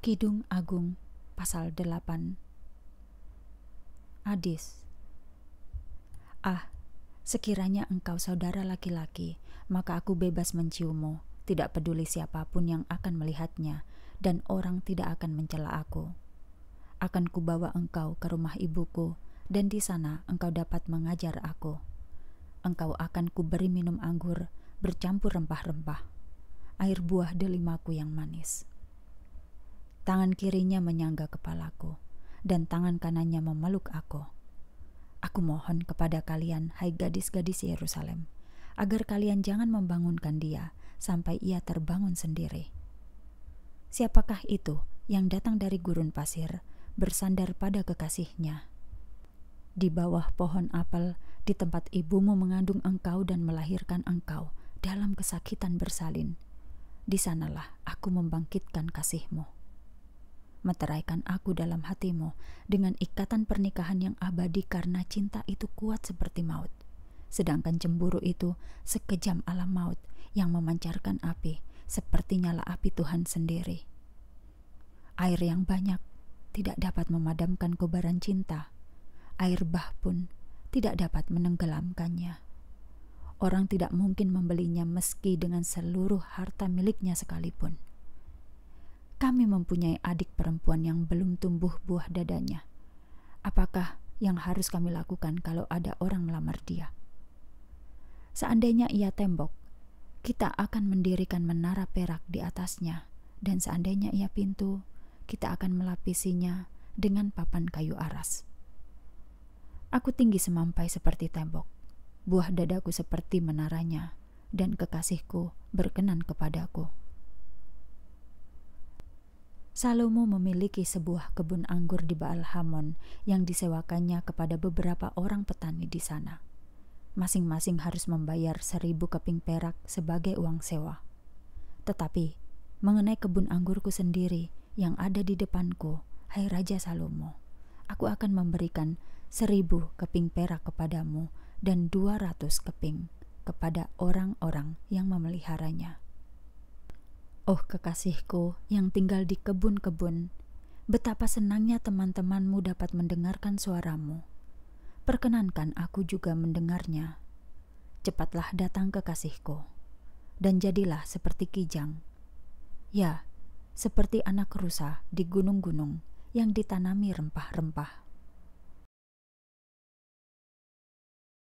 Kidung Agung pasal 8 Adis Ah, sekiranya engkau saudara laki-laki, maka aku bebas menciummu, tidak peduli siapapun yang akan melihatnya, dan orang tidak akan mencela aku. Akan kubawa engkau ke rumah ibuku, dan di sana engkau dapat mengajar aku. Engkau akan kuberi minum anggur, bercampur rempah-rempah, air buah delimaku yang manis.' Tangan kirinya menyangga kepalaku, dan tangan kanannya memeluk aku. Aku mohon kepada kalian, hai gadis-gadis Yerusalem, agar kalian jangan membangunkan dia sampai ia terbangun sendiri. Siapakah itu yang datang dari gurun pasir, bersandar pada kekasihnya? Di bawah pohon apel, di tempat ibumu mengandung engkau dan melahirkan engkau dalam kesakitan bersalin. Di sanalah aku membangkitkan kasihmu meteraikan aku dalam hatimu dengan ikatan pernikahan yang abadi karena cinta itu kuat seperti maut. Sedangkan cemburu itu sekejam alam maut yang memancarkan api seperti nyala api Tuhan sendiri. Air yang banyak tidak dapat memadamkan kobaran cinta. Air bah pun tidak dapat menenggelamkannya. Orang tidak mungkin membelinya meski dengan seluruh harta miliknya sekalipun kami mempunyai adik perempuan yang belum tumbuh buah dadanya. Apakah yang harus kami lakukan kalau ada orang melamar dia? Seandainya ia tembok, kita akan mendirikan menara perak di atasnya, dan seandainya ia pintu, kita akan melapisinya dengan papan kayu aras. Aku tinggi semampai seperti tembok, buah dadaku seperti menaranya, dan kekasihku berkenan kepadaku. Salomo memiliki sebuah kebun anggur di Baal Hamon yang disewakannya kepada beberapa orang petani di sana. Masing-masing harus membayar seribu keping perak sebagai uang sewa. Tetapi, mengenai kebun anggurku sendiri yang ada di depanku, hai Raja Salomo, aku akan memberikan seribu keping perak kepadamu dan dua ratus keping kepada orang-orang yang memeliharanya.' Oh kekasihku yang tinggal di kebun-kebun, betapa senangnya teman-temanmu dapat mendengarkan suaramu. Perkenankan aku juga mendengarnya. Cepatlah datang kekasihku, dan jadilah seperti kijang. Ya, seperti anak rusa di gunung-gunung yang ditanami rempah-rempah.